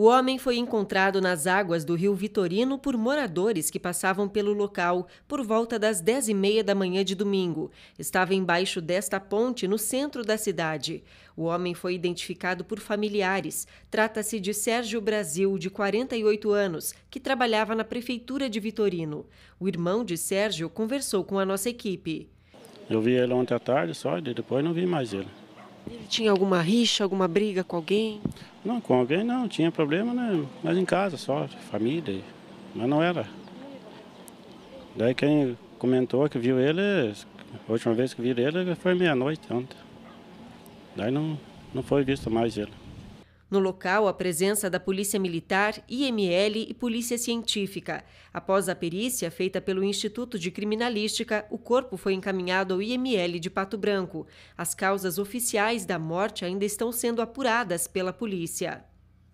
O homem foi encontrado nas águas do rio Vitorino por moradores que passavam pelo local por volta das 10 e meia da manhã de domingo. Estava embaixo desta ponte, no centro da cidade. O homem foi identificado por familiares. Trata-se de Sérgio Brasil, de 48 anos, que trabalhava na prefeitura de Vitorino. O irmão de Sérgio conversou com a nossa equipe. Eu vi ele ontem à tarde só, e depois não vi mais ele. Ele tinha alguma rixa, alguma briga com alguém? Não, com alguém não, tinha problema, né? Mas em casa só, família, mas não era. Daí quem comentou que viu ele, a última vez que viu ele foi meia-noite ontem. Daí não, não foi visto mais ele. No local, a presença da Polícia Militar, IML e Polícia Científica. Após a perícia feita pelo Instituto de Criminalística, o corpo foi encaminhado ao IML de Pato Branco. As causas oficiais da morte ainda estão sendo apuradas pela polícia.